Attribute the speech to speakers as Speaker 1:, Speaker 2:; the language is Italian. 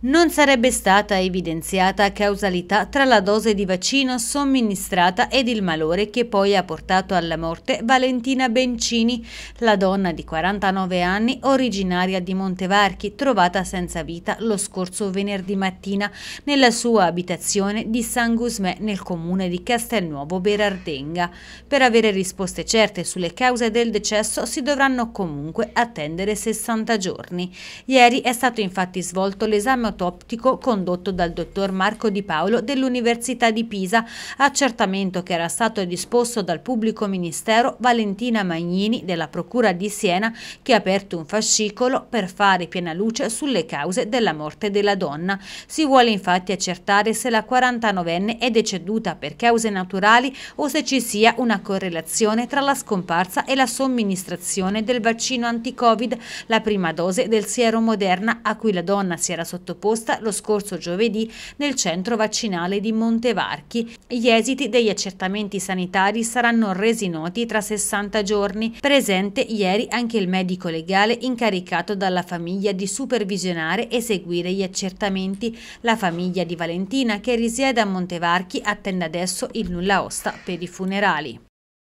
Speaker 1: non sarebbe stata evidenziata causalità tra la dose di vaccino somministrata ed il malore che poi ha portato alla morte Valentina Bencini, la donna di 49 anni originaria di Montevarchi, trovata senza vita lo scorso venerdì mattina nella sua abitazione di San Gusmè nel comune di Castelnuovo Berardenga. Per avere risposte certe sulle cause del decesso si dovranno comunque attendere 60 giorni. Ieri è stato infatti svolto l'esame genotoptico condotto dal dottor Marco Di Paolo dell'Università di Pisa, accertamento che era stato disposto dal pubblico ministero Valentina Magnini della Procura di Siena che ha aperto un fascicolo per fare piena luce sulle cause della morte della donna. Si vuole infatti accertare se la 49enne è deceduta per cause naturali o se ci sia una correlazione tra la scomparsa e la somministrazione del vaccino anti-covid, la prima dose del siero moderna a cui la donna si era sottoposta sottoposta lo scorso giovedì nel centro vaccinale di Montevarchi. Gli esiti degli accertamenti sanitari saranno resi noti tra 60 giorni. Presente ieri anche il medico legale incaricato dalla famiglia di supervisionare e seguire gli accertamenti. La famiglia di Valentina che risiede a Montevarchi attende adesso il nulla osta per i funerali.